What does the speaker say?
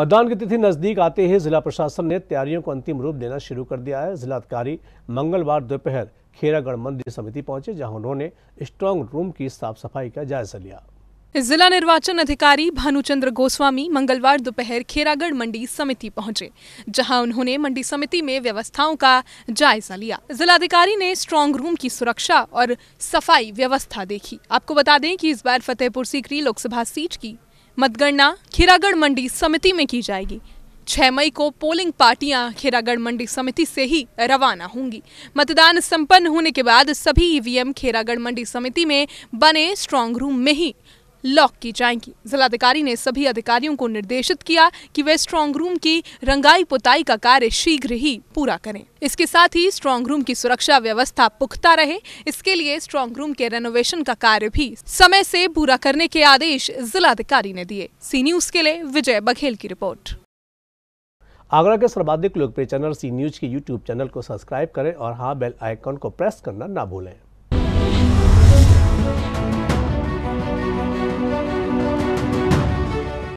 मतदान की तिथि नजदीक आते ही जिला प्रशासन ने तैयारियों को अंतिम रूप देना शुरू कर दिया है जिलाधिकारी मंगलवार दोपहर खेरागढ़ मंदिर समिति पहुंचे जहां उन्होंने स्ट्रांग रूम की साफ सफाई का जायजा लिया जिला निर्वाचन अधिकारी भानुचंद्र गोस्वामी मंगलवार दोपहर खेरागढ़ मंडी समिति पहुंचे जहां उन्होंने मंडी समिति में व्यवस्थाओं का जायजा लिया जिलाधिकारी ने स्ट्रांग रूम की सुरक्षा और सफाई व्यवस्था देखी आपको बता दें कि इस बार फतेहपुर सीकरी लोकसभा सीट की मतगणना खिरागढ़ मंडी समिति में की जाएगी छह मई को पोलिंग पार्टियां खेरागढ़ मंडी समिति से ही रवाना होंगी मतदान संपन्न होने के बाद सभी ईवीएम खेरागढ़ मंडी समिति में बने स्ट्रांग रूम में ही लॉक की जाएंगी जिलाधिकारी ने सभी अधिकारियों को निर्देशित किया कि वे स्ट्रांग रूम की रंगाई पुताई का कार्य शीघ्र ही पूरा करें इसके साथ ही स्ट्रांग रूम की सुरक्षा व्यवस्था पुख्ता रहे इसके लिए स्ट्रांग रूम के रेनोवेशन का कार्य भी समय से पूरा करने के आदेश जिलाधिकारी ने दिए सी न्यूज के लिए विजय बघेल की रिपोर्ट आगरा के सर्वाधिक लोकप्रिय चैनल सी न्यूज के यूट्यूब चैनल को सब्सक्राइब करें और हाँ बेल आइकॉन को प्रेस करना ना भूलें